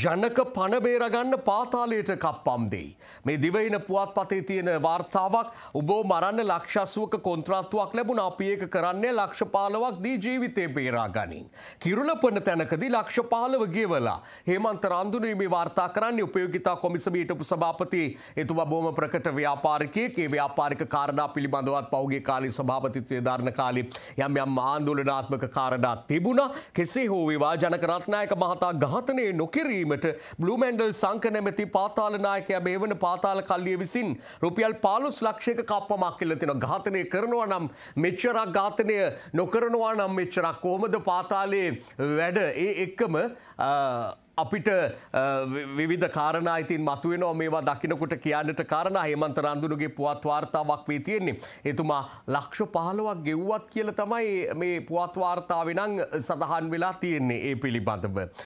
ජනක පණබේරගන්න පාතාලයට කප්පම් දෙයි. මේ දිවයින පුවත් පතේ තියෙන වාර්තාවක් ඔබෝ මරන්න ලක්ෂස්ුවක කොන්ත්‍රාත්තුවක් ලැබුණ අපියක කරන්නේ ලක්ෂපාලවක් දී ජීවිතය බේරා ගනින්. කිරුලපන තැනකදී ලක්ෂපාලව ගෙවලා හේමන්ත රන්දුනීමේ වාර්තා කරන්නේ උපයෝගිතා කොමිසමීටපු සභාපති එතුමා බොහොම ප්‍රකට ව්‍යාපාරිකයෙක් ඒ ව්‍යාපාරික කාරණා පිළිබඳවත් පෞගේ කාලේ සභාපතිත්වය ධාරණ කාලේ යම් යම් ආන්දෝලනාත්මක කාරණා තිබුණා. කෙසේ හෝ වේවා ජනක රත්නායක මහතා ඝාතනය නොකිරීම කිරීමට බ්ලුමන්ඩල් සංකනැමැති පාතාලනායකය මේ වන පාතාල කල්ලිය විසින් රුපියල් පාලුස් ලක්ෂයක කප්පමක් කියලතින ඝාතනය කරනවා නම් මෙච්චරක් ඝාතනය නොකරනවා නම් මෙච්චරක් කොහොමද පාතාලේ වැඩ ඒ එක්කම අපිට විවිධ කාරණා ඉතින් මතුවෙනවා මේවා දකිනකොට කියන්නට කාරණ හෙමන්ත රන්දුරුගේ පුවත් වාර්තාවක් වී තියෙන්නේ. එතුමා ලක්ෂ පහලොවක් ගෙව්වත් කියල තමයි මේ පුවත් වාර්තාවෙනං සඳහන් වෙලා තියෙන්නේ ඒ පිළිබඳව.